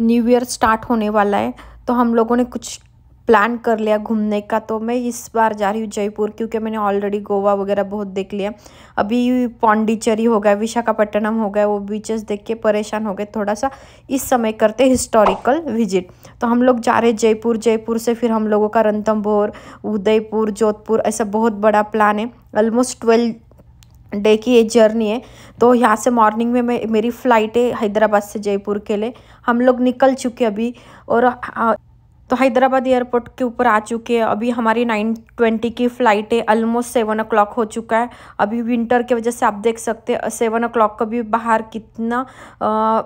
new year start होने वाला है तो हम लोगों ने कुछ प्लान कर लिया घूमने का तो मैं इस बार जा रही हूँ जयपुर क्योंकि मैंने ऑलरेडी गोवा वगैरह बहुत देख लिया अभी पौंडीचेरी हो गया विशाखापट्टनम हो गया वो बीचेस देख के परेशान हो गए थोड़ा सा इस समय करते हिस्टोरिकल विजिट तो हम लोग जा रहे जयपुर जयपुर से फिर हम लोगों का रणथम्भोर उदयपुर जोधपुर ऐसा बहुत बड़ा प्लान है ऑलमोस्ट ट्वेल्व डे की ये जर्नी है तो यहाँ से मॉर्निंग में मैं मेरी फ़्लाइट है हैदराबाद से जयपुर के लिए हम लोग निकल चुके अभी और तो हैदराबाद एयरपोर्ट के ऊपर आ चुके हैं अभी हमारी नाइन ट्वेंटी की फ़्लाइट है ऑलमोस्ट सेवन ओ हो चुका है अभी विंटर की वजह से आप देख सकते हैं सेवन ओ का भी बाहर कितना आ,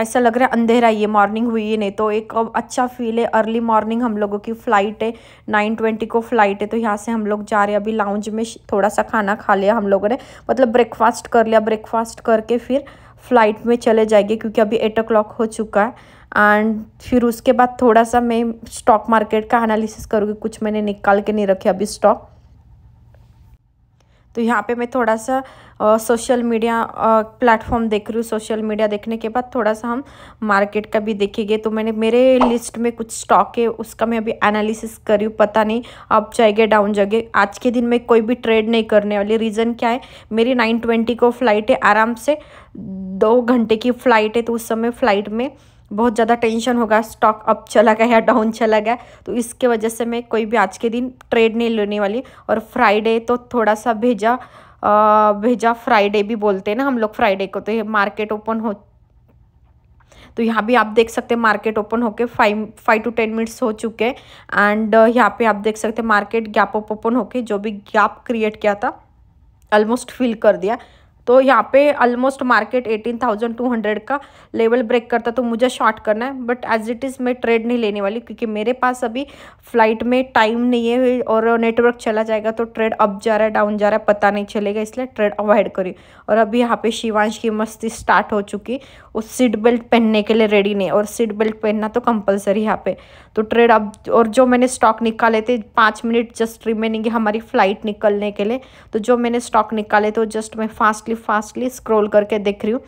ऐसा लग रहा है अंधेरा ये मॉर्निंग हुई है नहीं तो एक अच्छा फील है अर्ली मॉर्निंग हम लोगों की फ़्लाइट है नाइन ट्वेंटी को फ़्लाइट है तो यहाँ से हम लोग जा रहे हैं अभी लाउंज में थोड़ा सा खाना खा लिया हम लोगों ने मतलब ब्रेकफास्ट कर लिया ब्रेकफास्ट करके फिर फ़्लाइट में चले जाएंगे क्योंकि अभी एट ओ हो चुका है एंड फिर उसके बाद थोड़ा सा मैं स्टॉक मार्केट का एनालिसिस करूँगी कुछ मैंने निकाल के नहीं रखे अभी स्टॉक तो यहाँ पे मैं थोड़ा सा सोशल मीडिया प्लेटफॉर्म देख रही हूँ सोशल मीडिया देखने के बाद थोड़ा सा हम मार्केट का भी देखेंगे तो मैंने मेरे लिस्ट में कुछ स्टॉक है उसका मैं अभी एनालिसिस करी हूँ पता नहीं अप जाएगा डाउन जाएगा आज के दिन मैं कोई भी ट्रेड नहीं करने वाली रीज़न क्या है मेरी नाइन ट्वेंटी को फ्लाइट है आराम से दो घंटे की फ़्लाइट है तो उस समय फ़्लाइट में बहुत ज़्यादा टेंशन होगा स्टॉक अप चला गया या डाउन चला गया तो इसके वजह से मैं कोई भी आज के दिन ट्रेड नहीं लेने वाली और फ्राइडे तो थोड़ा सा भेजा आ, भेजा फ्राइडे भी बोलते हैं ना हम लोग फ्राइडे को तो ये मार्केट ओपन हो तो यहाँ भी आप देख सकते हैं मार्केट ओपन होके five five to ten minutes हो चुके एंड यहाँ पे आप देख सकते हैं मार्केट गैप ओपन होके जो भी गैप क्रिएट किया था ऑलमोस्ट फिल कर दिया तो यहाँ पे ऑलमोस्ट मार्केट 18,200 का लेवल ब्रेक करता तो मुझे शॉर्ट करना है बट एज इट इज़ मैं ट्रेड नहीं लेने वाली क्योंकि मेरे पास अभी फ्लाइट में टाइम नहीं है और नेटवर्क चला जाएगा तो ट्रेड अप जा रहा है डाउन जा रहा है पता नहीं चलेगा इसलिए ट्रेड अवॉइड करी और अभी यहाँ पे शिवांश की मस्ती स्टार्ट हो चुकी उस सीट बेल्ट पहनने के लिए रेडी नहीं और सीट बेल्ट पहनना तो कंपलसरी यहाँ पे तो ट्रेड अब और जो मैंने स्टॉक निकाले थे पाँच मिनट जस्ट रिमेनिंग हमारी फ्लाइट निकलने के लिए तो जो मैंने स्टॉक निकाले थे जस्ट मैं फास्ट फास्टली फास्टली स्क्रॉल करके देख रही हूँ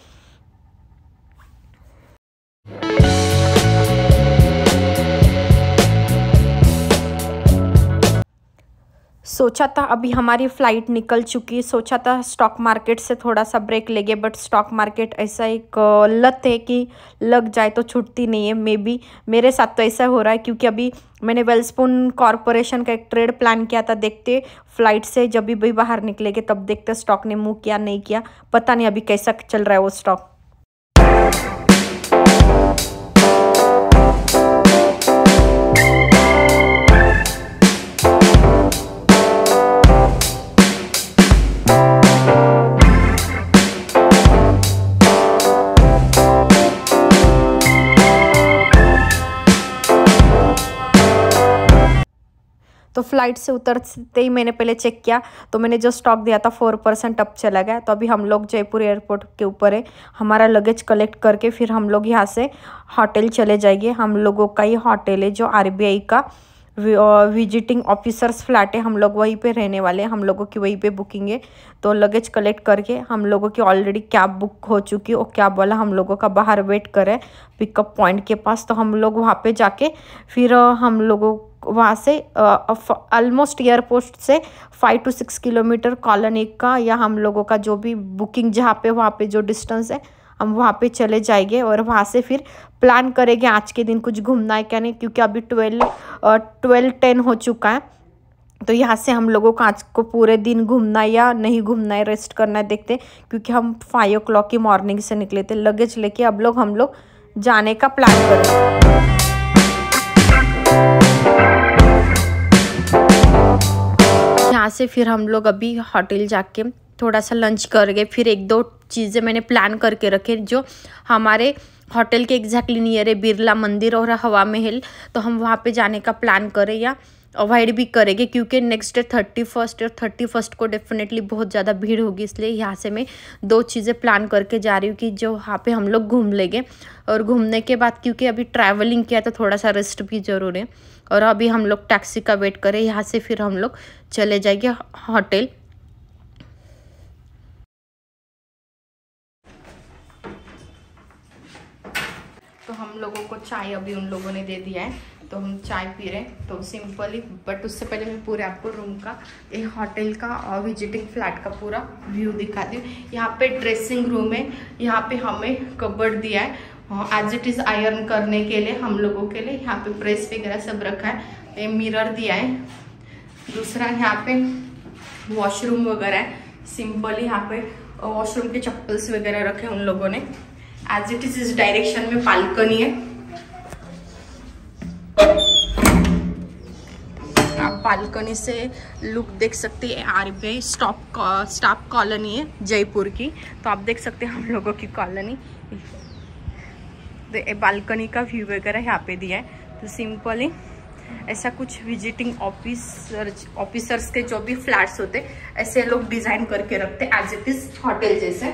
सोचा था अभी हमारी फ़्लाइट निकल चुकी सोचा था स्टॉक मार्केट से थोड़ा सा ब्रेक लेंगे बट स्टॉक मार्केट ऐसा एक लत है कि लग जाए तो छूटती नहीं है मे बी मेरे साथ तो ऐसा हो रहा है क्योंकि अभी मैंने वेल्सपून कॉरपोरेशन का एक ट्रेड प्लान किया था देखते फ्लाइट से जब भी बाहर निकलेंगे तब देखते स्टॉक ने मूव किया नहीं किया पता नहीं अभी कैसा चल रहा है वो स्टॉक तो फ्लाइट से उतरते ही मैंने पहले चेक किया तो मैंने जो स्टॉक दिया था फोर परसेंट अप चला गया तो अभी हम लोग जयपुर एयरपोर्ट के ऊपर है हमारा लगेज कलेक्ट करके फिर हम लोग यहाँ से होटल चले जाएंगे हम लोगों का ही होटल है जो आर का विजिटिंग ऑफिसर्स फ्लैट है हम लोग वहीं पे रहने वाले हम लोगों की वहीं पे बुकिंग है तो लगेज कलेक्ट करके हम लोगों की ऑलरेडी कैब बुक हो चुकी है और कैब वाला हम लोगों का बाहर वेट करे पिकअप पॉइंट के पास तो हम लोग वहाँ पे जाके फिर हम लोगों वहाँ से ऑलमोस्ट एयरपोर्ट से five to six kilometre colony का या हम लोगों का जो भी बुकिंग जहाँ पे वहाँ पे जो डिस्टेंस है हम वहाँ पे चले जाएंगे और वहाँ से फिर प्लान करेंगे आज के दिन कुछ घूमना है क्या नहीं क्योंकि अभी ट्वेल्व ट्वेल्व टेन हो चुका है तो यहाँ से हम लोगों को आज को पूरे दिन घूमना या नहीं घूमना है रेस्ट करना है देखते क्योंकि हम फाइव ओ क्लॉक की मॉर्निंग से निकले थे लगेज लेके अब लोग हम लोग जाने का प्लान करें यहाँ से फिर हम लोग अभी होटल जाके थोड़ा सा लंच कर गए फिर एक दो चीज़ें मैंने प्लान करके रखे जो हमारे होटल के एग्जैक्टली नियर है बिरला मंदिर और हवा महल तो हम वहाँ पे जाने का प्लान करें या अवॉइड भी करेंगे क्योंकि नेक्स्ट डे थर्टी फर्स्ट और थर्टी फर्स्ट को डेफिनेटली बहुत ज़्यादा भीड़ होगी इसलिए यहाँ से मैं दो चीज़ें प्लान करके जा रही हूँ कि जो वहाँ पे हम लोग घूम लेंगे और घूमने के बाद क्योंकि अभी ट्रैवलिंग किया तो थोड़ा सा रेस्ट भी ज़रूर है और अभी हम लोग टैक्सी का वेट करें यहाँ से फिर हम लोग चले जाएंगे होटल तो हम लोगों को चाय अभी उन लोगों ने दे दिया है तो हम चाय पी रहे हैं तो सिंपली बट उससे पहले मैं पूरे आपको रूम का एक होटल का और विजिटिंग फ्लैट का पूरा व्यू दिखाती हूँ यहाँ पे ड्रेसिंग रूम है यहाँ पे हमें कबर्ड दिया है एज इट इज़ आयरन करने के लिए हम लोगों के लिए यहाँ पे प्रेस वगैरह सब रखा है ये मिरर दिया है दूसरा यहाँ पे वॉशरूम वगैरह है सिंपल यहाँ पे वॉशरूम के चप्पल्स वगैरह रखे उन लोगों ने एज इट इज इस डायरेक्शन में बालकनी है आप बालकनी से लुक देख सकते हैं आरबीआई स्टॉप स्टॉप कॉलोनी है जयपुर की तो आप देख सकते हैं हम लोगों की कॉलोनी बालकनी eh, का व्यू वगैरह यहाँ पे दिया है तो सिंपली ऐसा कुछ विजिटिंग ऑफिसर ऑफिसर्स के जो भी फ्लैट्स होते ऐसे लोग डिज़ाइन करके रखते एज इट इज़ होटल जैसे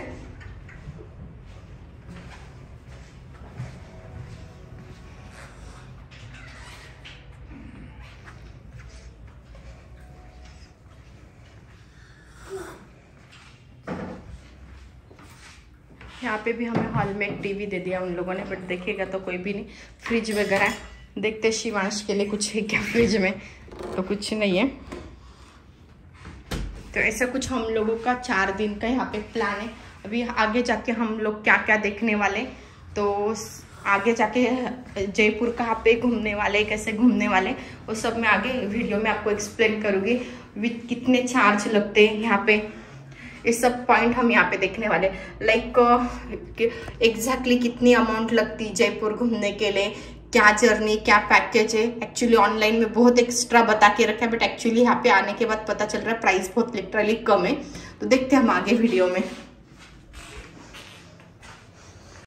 यहाँ पे भी हमें हॉल में एक टीवी दे दिया उन लोगों ने बट देखेगा तो कोई भी नहीं फ्रिज वगैरह देखते शिवांश के लिए कुछ है क्या फ्रिज में तो कुछ नहीं है तो ऐसा कुछ हम लोगों का चार दिन का यहाँ पे प्लान है अभी आगे जाके हम लोग क्या क्या देखने वाले तो आगे जाके जयपुर कहाँ पे घूमने वाले कैसे घूमने वाले वो सब मैं आगे वीडियो में आपको एक्सप्लेन करूँगी विथ कितने चार्ज लगते हैं यहाँ पे ये सब पॉइंट हम यहाँ पे देखने वाले लाइक uh, एग्जैक्टली कितनी अमाउंट लगती जयपुर घूमने के लिए क्या जर्नी क्या पैकेज है एक्चुअली ऑनलाइन में बहुत एक्स्ट्रा बता के रखा है बट एक्चुअली यहाँ पे आने के बाद पता चल रहा है प्राइस बहुत लिटरली कम है तो देखते हैं हम आगे वीडियो में